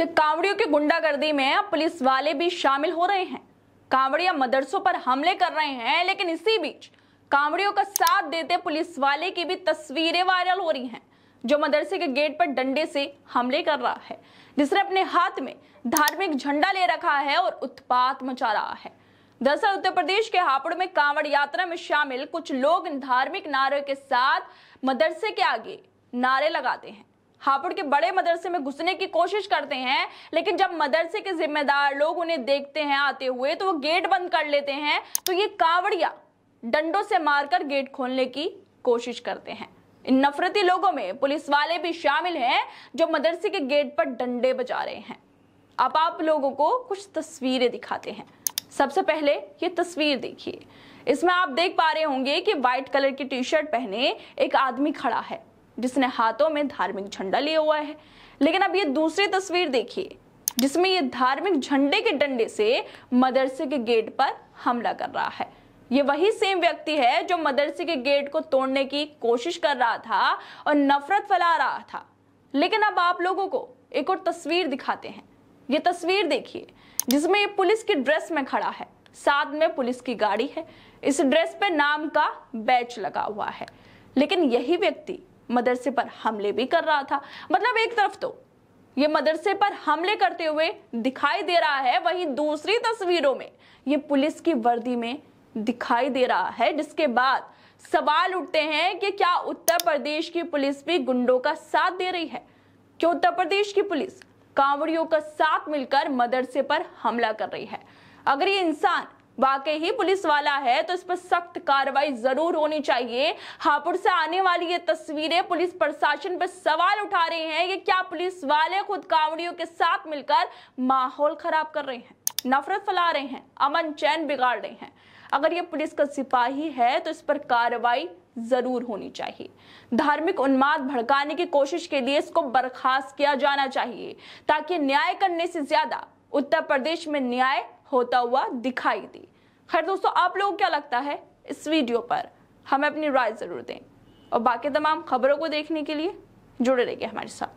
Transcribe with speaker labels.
Speaker 1: कि कांवड़ियों की गुंडागर्दी में अब पुलिस वाले भी शामिल हो रहे हैं कांवड़िया मदरसों पर हमले कर रहे हैं लेकिन इसी बीच कांवड़ियों का साथ देते पुलिस वाले की भी तस्वीरें वायरल हो रही हैं जो मदरसे के गेट पर डंडे से हमले कर रहा है जिसने अपने हाथ में धार्मिक झंडा ले रखा है और उत्पात मचा रहा है दरअसल उत्तर प्रदेश के हापुड़ में कांवड़ यात्रा में शामिल कुछ लोग धार्मिक नारे के साथ मदरसे के आगे नारे लगाते हैं हापुड़ के बड़े मदरसे में घुसने की कोशिश करते हैं लेकिन जब मदरसे के जिम्मेदार लोग उन्हें देखते हैं आते हुए तो वो गेट बंद कर लेते हैं तो ये कावड़िया डंडों से मारकर गेट खोलने की कोशिश करते हैं इन नफरती लोगों में पुलिस वाले भी शामिल हैं जो मदरसे के गेट पर डंडे बजा रहे हैं अब आप लोगों को कुछ तस्वीरें दिखाते हैं सबसे पहले ये तस्वीर देखिए इसमें आप देख पा रहे होंगे कि व्हाइट कलर की टी शर्ट पहने एक आदमी खड़ा है जिसने हाथों में धार्मिक झंडा लिया हुआ है लेकिन अब ये दूसरी तस्वीर देखिए जिसमें ये धार्मिक झंडे के डंडे से मदरसे के गेट पर हमला कर रहा है ये वही सेम व्यक्ति है जो मदरसे के गेट को तोड़ने की कोशिश कर रहा था और नफरत फैला रहा था लेकिन अब आप लोगों को एक और तस्वीर दिखाते हैं ये तस्वीर देखिए जिसमें ये पुलिस की ड्रेस में खड़ा है साथ में पुलिस की गाड़ी है इस ड्रेस पे नाम का बैच लगा हुआ है लेकिन यही व्यक्ति मदरसे पर हमले भी कर रहा था मतलब एक तरफ तो ये मदरसे पर हमले करते हुए दिखाई दे रहा है वहीं दूसरी तस्वीरों में ये पुलिस की वर्दी में दिखाई दे रहा है जिसके बाद सवाल उठते हैं कि क्या उत्तर प्रदेश की पुलिस भी गुंडों का साथ दे रही है क्यों उत्तर प्रदेश की पुलिस कांवड़ियों का साथ मिलकर मदरसे पर हमला कर रही है अगर ये इंसान वाकई ही पुलिस वाला है तो इस पर सख्त कार्रवाई जरूर होनी चाहिए हापुड़ से आने वाली ये तस्वीरें पुलिस प्रशासन पर सवाल उठा रही हैं कि क्या पुलिस वाले खुद कावड़ियों के साथ मिलकर माहौल खराब कर रहे हैं नफरत फैला रहे हैं अमन चैन बिगाड़ रहे हैं अगर ये पुलिस का सिपाही है तो इस पर कार्रवाई जरूर होनी चाहिए धार्मिक उन्माद भड़काने की कोशिश के लिए इसको बर्खास्त किया जाना चाहिए ताकि न्याय करने से ज्यादा उत्तर प्रदेश में न्याय होता हुआ दिखाई दी खैर दोस्तों आप लोगों को क्या लगता है इस वीडियो पर हमें अपनी राय ज़रूर दें और बाकी तमाम खबरों को देखने के लिए जुड़े रहिए हमारे साथ